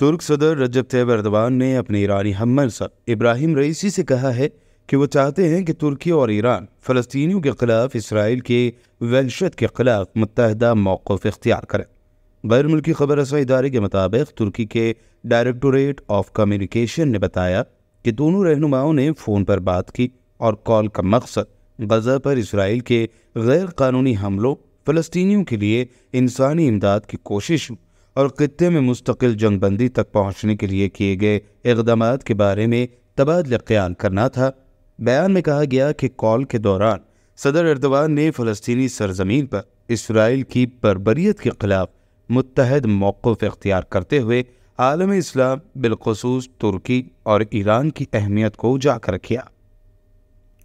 ترک صدر رجب طیب اردوان نے اپنے ایرانی حمر سر ابراہیم رئیسی سے کہا ہے کہ وہ چاہتے ہیں کہ ترکی اور ایران فلسطینیوں کے خلاف اسرائیل کے ویلشت کے خلاف متحدہ موقف اختیار کریں غیر ملکی خبر رساں ادارے کے مطابق ترکی کے ڈائریکٹوریٹ آف کمیونیکیشن نے بتایا کہ دونوں رہنماؤں نے فون پر بات کی اور کال کا مقصد غزہ پر اسرائیل کے غیر قانونی حملوں فلسطینیوں کے لیے انسانی امداد کی کوشش اور خطے میں مستقل جنگ بندی تک پہنچنے کے لیے کیے گئے اقدامات کے بارے میں تبادلہ خیال کرنا تھا بیان میں کہا گیا کہ کال کے دوران صدر اردوان نے فلسطینی سرزمین پر اسرائیل کی بربریت کے خلاف متحد موقف اختیار کرتے ہوئے عالم اسلام بالخصوص ترکی اور ایران کی اہمیت کو جا کر رکھیا